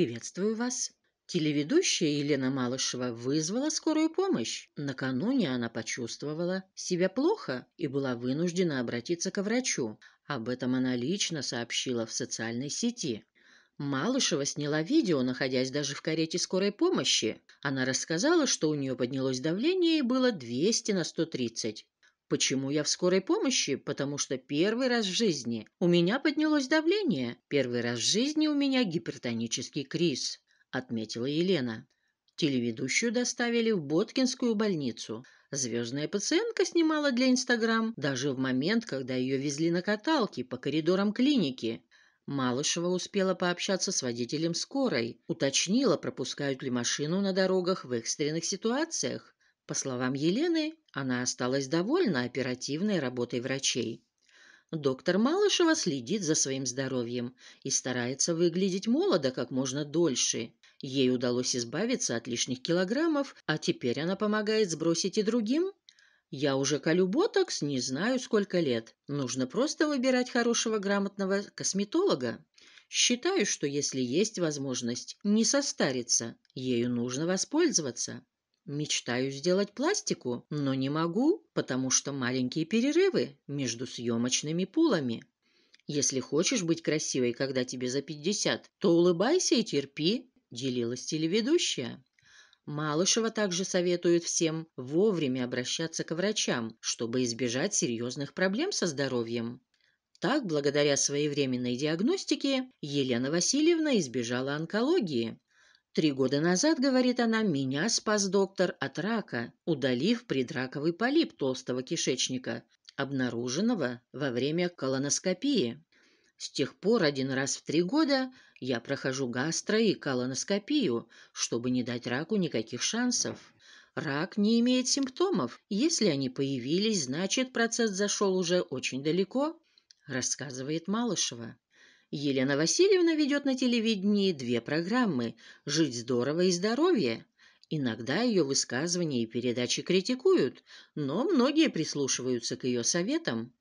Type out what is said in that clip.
приветствую вас. Телеведущая Елена Малышева вызвала скорую помощь. Накануне она почувствовала себя плохо и была вынуждена обратиться к врачу. Об этом она лично сообщила в социальной сети. Малышева сняла видео, находясь даже в карете скорой помощи. Она рассказала, что у нее поднялось давление и было 200 на 130. Почему я в скорой помощи? Потому что первый раз в жизни у меня поднялось давление. Первый раз в жизни у меня гипертонический криз, отметила Елена. Телеведущую доставили в Боткинскую больницу. Звездная пациентка снимала для Инстаграм даже в момент, когда ее везли на каталке по коридорам клиники. Малышева успела пообщаться с водителем скорой, уточнила, пропускают ли машину на дорогах в экстренных ситуациях. По словам Елены, она осталась довольна оперативной работой врачей. Доктор Малышева следит за своим здоровьем и старается выглядеть молодо как можно дольше. Ей удалось избавиться от лишних килограммов, а теперь она помогает сбросить и другим. Я уже колю ботокс, не знаю сколько лет. Нужно просто выбирать хорошего грамотного косметолога. Считаю, что если есть возможность не состариться, ею нужно воспользоваться. Мечтаю сделать пластику, но не могу, потому что маленькие перерывы между съемочными пулами. Если хочешь быть красивой, когда тебе за 50, то улыбайся и терпи, делилась телеведущая. Малышева также советует всем вовремя обращаться к врачам, чтобы избежать серьезных проблем со здоровьем. Так, благодаря своевременной диагностике, Елена Васильевна избежала онкологии, Три года назад, говорит она, меня спас доктор от рака, удалив предраковый полип толстого кишечника, обнаруженного во время колоноскопии. С тех пор один раз в три года я прохожу гастро- и колоноскопию, чтобы не дать раку никаких шансов. Рак не имеет симптомов. Если они появились, значит, процесс зашел уже очень далеко, рассказывает Малышева. Елена Васильевна ведет на телевидении две программы «Жить здорово» и «Здоровье». Иногда ее высказывания и передачи критикуют, но многие прислушиваются к ее советам.